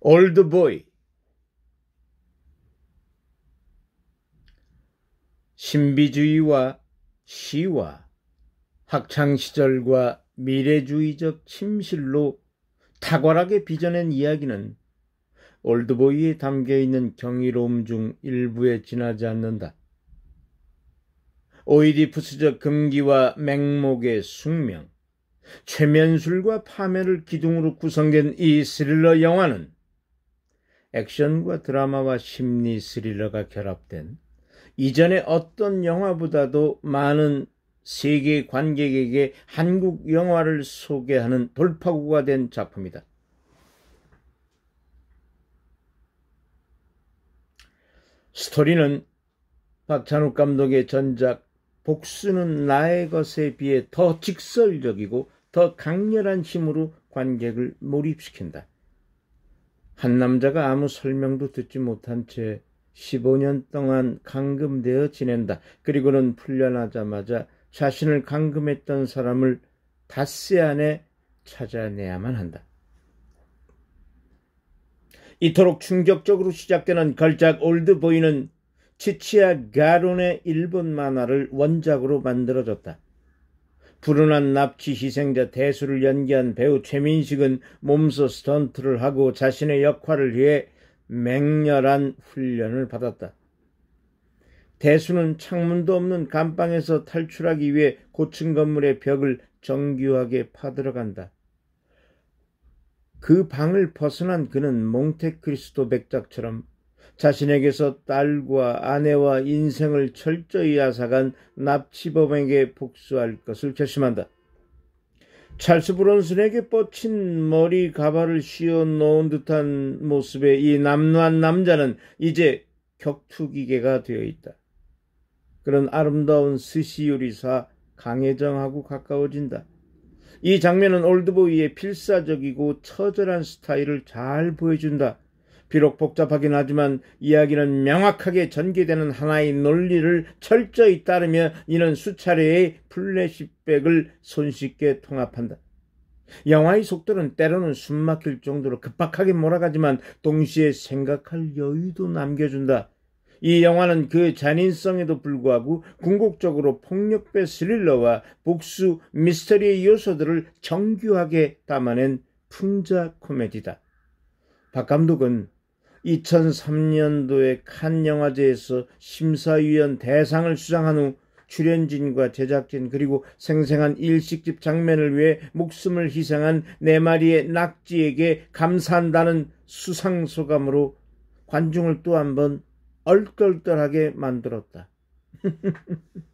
올드보이 신비주의와 시와 학창시절과 미래주의적 침실로 탁월하게 빚어낸 이야기는 올드보이에 담겨있는 경이로움 중 일부에 지나지 않는다. 오이디푸스적 금기와 맹목의 숙명, 최면술과 파멸을 기둥으로 구성된 이 스릴러 영화는 액션과 드라마와 심리 스릴러가 결합된 이전의 어떤 영화보다도 많은 세계 관객에게 한국 영화를 소개하는 돌파구가 된 작품이다. 스토리는 박찬욱 감독의 전작 복수는 나의 것에 비해 더 직설적이고 더 강렬한 힘으로 관객을 몰입시킨다. 한 남자가 아무 설명도 듣지 못한 채 15년 동안 감금되어 지낸다. 그리고는 풀려나자마자 자신을 감금했던 사람을 닷새 안에 찾아내야만 한다. 이토록 충격적으로 시작되는 걸작 올드보이는 치치아 가론의 일본 만화를 원작으로 만들어졌다. 불운한 납치 희생자 대수를 연기한 배우 최민식은 몸소 스턴트를 하고 자신의 역할을 위해 맹렬한 훈련을 받았다. 대수는 창문도 없는 감방에서 탈출하기 위해 고층 건물의 벽을 정교하게 파들어간다. 그 방을 벗어난 그는 몽테크리스토 백작처럼 자신에게서 딸과 아내와 인생을 철저히 앗아간 납치범에게 복수할 것을 결심한다. 찰스 브론슨에게 뻗친 머리 가발을 씌워 놓은 듯한 모습의 이 남루한 남자는 이제 격투기계가 되어 있다. 그런 아름다운 스시 요리사 강혜정하고 가까워진다. 이 장면은 올드보이의 필사적이고 처절한 스타일을 잘 보여준다. 비록 복잡하긴 하지만 이야기는 명확하게 전개되는 하나의 논리를 철저히 따르며 이는 수차례의 플래시백을 손쉽게 통합한다. 영화의 속도는 때로는 숨막힐 정도로 급박하게 몰아가지만 동시에 생각할 여유도 남겨준다. 이 영화는 그 잔인성에도 불구하고 궁극적으로 폭력배 스릴러와 복수 미스터리의 요소들을 정교하게 담아낸 풍자 코미디다. 박 감독은 2003년도에 칸 영화제에서 심사위원 대상을 수상한 후 출연진과 제작진 그리고 생생한 일식집 장면을 위해 목숨을 희생한 네 마리의 낙지에게 감사한다는 수상 소감으로 관중을 또 한 번 얼떨떨하게 만들었다.